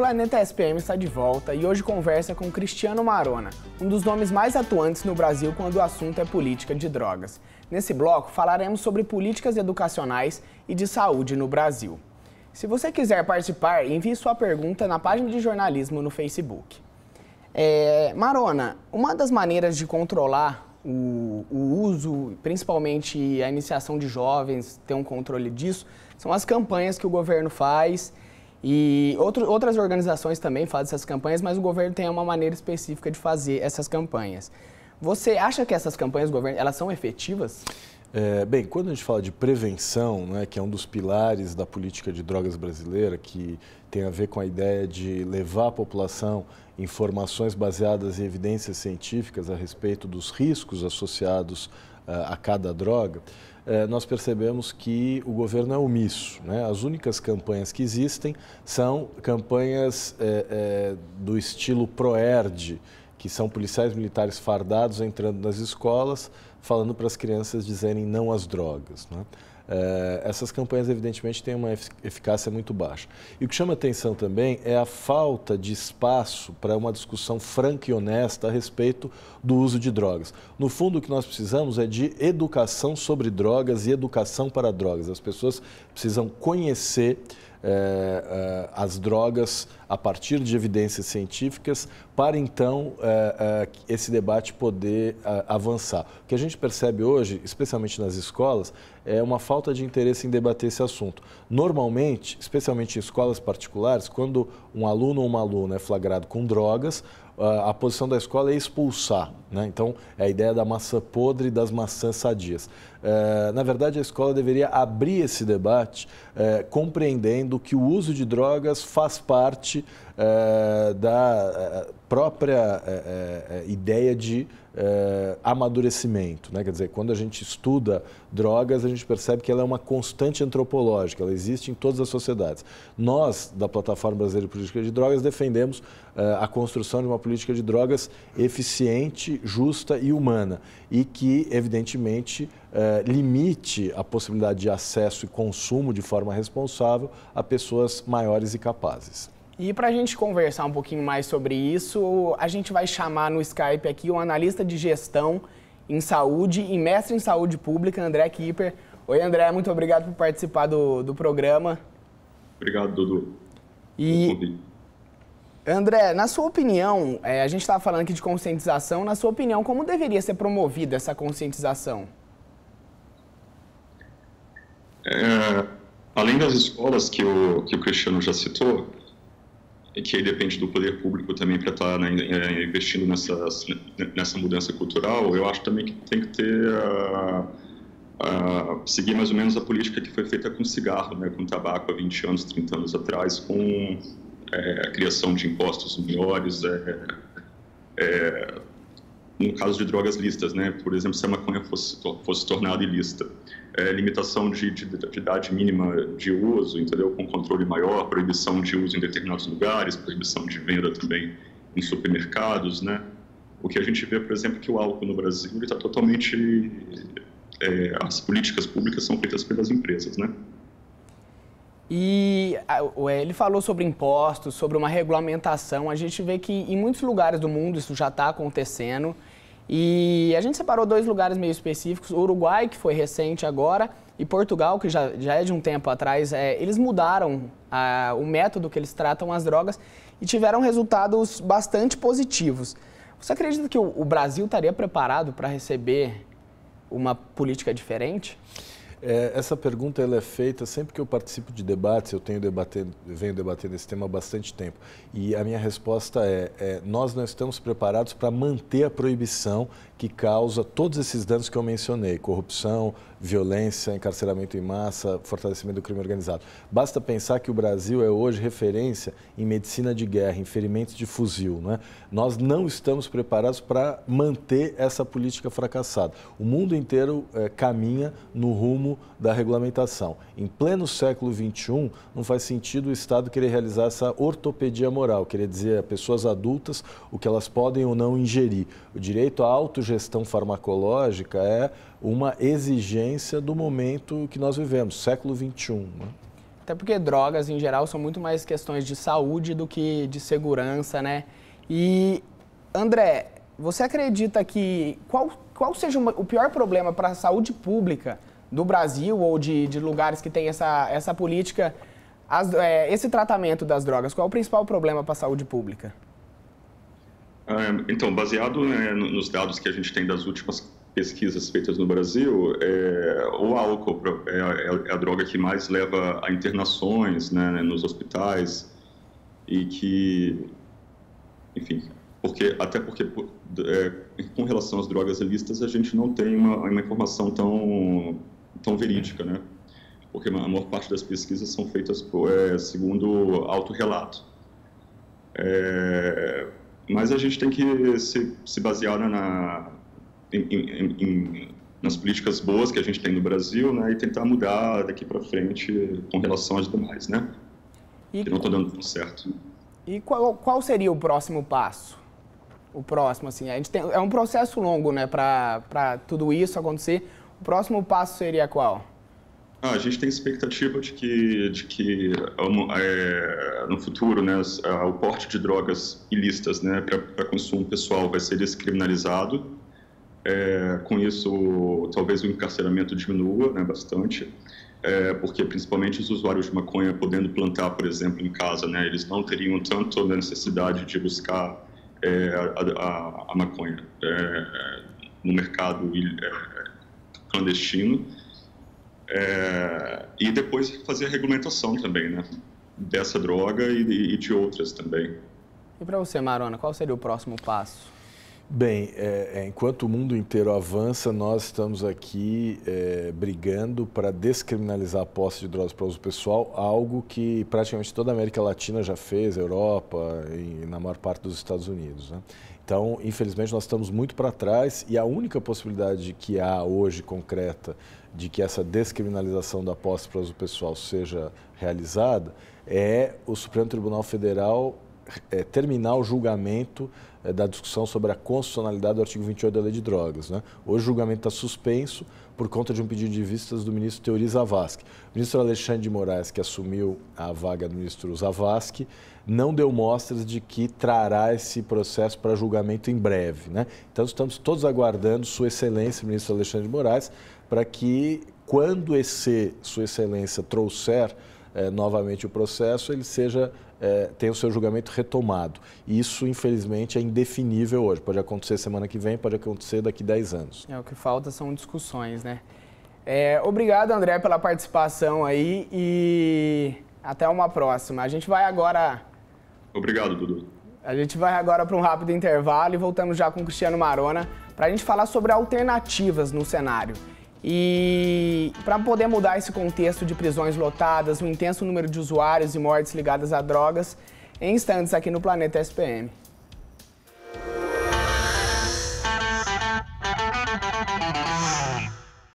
Planeta SPM está de volta e hoje conversa com Cristiano Marona, um dos nomes mais atuantes no Brasil quando o assunto é política de drogas. Nesse bloco falaremos sobre políticas educacionais e de saúde no Brasil. Se você quiser participar, envie sua pergunta na página de jornalismo no Facebook. É, Marona, uma das maneiras de controlar o, o uso, principalmente a iniciação de jovens, ter um controle disso, são as campanhas que o governo faz e outro, outras organizações também fazem essas campanhas, mas o governo tem uma maneira específica de fazer essas campanhas. Você acha que essas campanhas governo elas são efetivas? É, bem, quando a gente fala de prevenção, né, que é um dos pilares da política de drogas brasileira, que tem a ver com a ideia de levar à população informações baseadas em evidências científicas a respeito dos riscos associados uh, a cada droga, eh, nós percebemos que o governo é omisso. Né? As únicas campanhas que existem são campanhas eh, eh, do estilo ProERD, que são policiais militares fardados entrando nas escolas, falando para as crianças dizerem não às drogas. Né? É, essas campanhas, evidentemente, têm uma eficácia muito baixa. E o que chama atenção também é a falta de espaço para uma discussão franca e honesta a respeito do uso de drogas. No fundo, o que nós precisamos é de educação sobre drogas e educação para drogas. As pessoas precisam conhecer é, é, as drogas a partir de evidências científicas para então é, é, esse debate poder é, avançar. O que a gente percebe hoje, especialmente nas escolas, é uma falta de interesse em debater esse assunto. Normalmente, especialmente em escolas particulares, quando um aluno ou uma aluna é flagrado com drogas, a posição da escola é expulsar. Né? Então, é a ideia da maçã podre e das maçãs sadias. É, na verdade, a escola deveria abrir esse debate, é, compreendendo que o uso de drogas faz parte é, da eh, própria é, ideia de amadurecimento. Né? Quer dizer, quando a gente estuda drogas, a gente percebe que ela é uma constante antropológica, ela existe em todas as sociedades. Nós, da Plataforma Brasileira de Política de Drogas, defendemos a construção de uma política de drogas eficiente, justa e humana e que, evidentemente, limite a possibilidade de acesso e consumo de forma responsável a pessoas maiores e capazes. E para a gente conversar um pouquinho mais sobre isso, a gente vai chamar no Skype aqui um analista de gestão em saúde e mestre em saúde pública, André Kipper. Oi, André, muito obrigado por participar do, do programa. Obrigado, Dudu. E, André, na sua opinião, é, a gente estava tá falando aqui de conscientização, na sua opinião, como deveria ser promovida essa conscientização? É, além das escolas que o, que o Cristiano já citou, é que aí depende do poder público também para estar tá, né, é, investindo nessa, nessa mudança cultural, eu acho também que tem que ter a, a, seguir mais ou menos a política que foi feita com cigarro, né, com tabaco há 20 anos, 30 anos atrás, com é, a criação de impostos melhores, é, é, no caso de drogas listas, né? Por exemplo, se a maconha fosse, fosse tornada ilícita. É, limitação de, de, de, idade mínima de uso, entendeu? Com controle maior, proibição de uso em determinados lugares, proibição de venda também em supermercados, né? O que a gente vê, por exemplo, é que o álcool no Brasil está totalmente... É, as políticas públicas são feitas pelas empresas, né? E é, ele falou sobre impostos, sobre uma regulamentação. A gente vê que em muitos lugares do mundo isso já está acontecendo. E a gente separou dois lugares meio específicos, Uruguai, que foi recente agora, e Portugal, que já, já é de um tempo atrás, é, eles mudaram a, o método que eles tratam as drogas e tiveram resultados bastante positivos. Você acredita que o, o Brasil estaria preparado para receber uma política diferente? É, essa pergunta ela é feita sempre que eu participo de debates, eu tenho debatendo, venho debatendo esse tema há bastante tempo. E a minha resposta é, é nós não estamos preparados para manter a proibição que causa todos esses danos que eu mencionei: corrupção, violência, encarceramento em massa, fortalecimento do crime organizado. Basta pensar que o Brasil é hoje referência em medicina de guerra, em ferimentos de fuzil. Né? Nós não estamos preparados para manter essa política fracassada. O mundo inteiro é, caminha no rumo da regulamentação. Em pleno século XXI, não faz sentido o Estado querer realizar essa ortopedia moral, querer dizer a pessoas adultas o que elas podem ou não ingerir. O direito à auto cogestão farmacológica é uma exigência do momento que nós vivemos, século XXI. Né? Até porque drogas, em geral, são muito mais questões de saúde do que de segurança, né? E, André, você acredita que qual, qual seja o pior problema para a saúde pública do Brasil ou de, de lugares que tem essa, essa política, as, é, esse tratamento das drogas? Qual é o principal problema para a saúde pública? Ah, é, então, baseado né, nos dados que a gente tem das últimas pesquisas feitas no Brasil, é, o álcool é, é a, droga que mais leva a internações né, nos hospitais e que, enfim, porque até porque é, com relação às drogas ilícitas a gente não tem uma, uma informação tão tão verídica, né? Porque a maior parte das pesquisas são feitas é, segundo autorrelato. É, mas a gente tem que se, se basear né, na, em, em, em, nas políticas boas que a gente tem no Brasil né, e tentar mudar daqui para frente com relação às demais, né? E que não estão dando tão certo. E qual, qual seria o próximo passo? O próximo, assim, a gente tem, é um processo longo, né, para tudo isso acontecer. O próximo passo seria qual? Ah, a gente tem expectativa de que, de que é, no futuro né, o porte de drogas ilícitas né, para consumo pessoal vai ser descriminalizado. É, com isso, talvez o encarceramento diminua né, bastante, é, porque principalmente os usuários de maconha podendo plantar, por exemplo, em casa, né, eles não teriam tanto necessidade de buscar é, a, a, a, maconha é, no mercado é, clandestino é, e depois fazer a regulamentação também, né? Dessa droga e, e de outras também. E para você, Marona, qual seria o próximo passo? Bem, é, é, enquanto o mundo inteiro avança, nós estamos aqui é, brigando para descriminalizar a posse de drogas para uso pessoal, algo que praticamente toda a América Latina já fez, Europa e na maior parte dos Estados Unidos. Né? Então, infelizmente, nós estamos muito para trás e a única possibilidade que há hoje concreta de que essa descriminalização da posse para uso pessoal seja realizada é o Supremo Tribunal Federal é, terminar o julgamento é, da discussão sobre a constitucionalidade do artigo 28 da Lei de Drogas. Né? Hoje o julgamento está suspenso por conta de um pedido de vistas do ministro Teori Zavascki. O ministro Alexandre de Moraes, que assumiu a vaga do ministro Zavascki, não deu mostras de que trará esse processo para julgamento em breve. Né? Então estamos todos aguardando Sua Excelência, ministro Alexandre de Moraes, para que quando esse Sua Excelência trouxer é, novamente o processo, ele seja é, tem o seu julgamento retomado. Isso, infelizmente, é indefinível hoje. Pode acontecer semana que vem, pode acontecer daqui 10 anos. É, o que falta são discussões, né? É, obrigado, André, pela participação aí e até uma próxima. A gente vai agora. Obrigado, Dudu. A gente vai agora para um rápido intervalo e voltamos já com Cristiano Marona para a gente falar sobre alternativas no cenário. E para poder mudar esse contexto de prisões lotadas, um intenso número de usuários e mortes ligadas a drogas, em instantes aqui no Planeta SPM.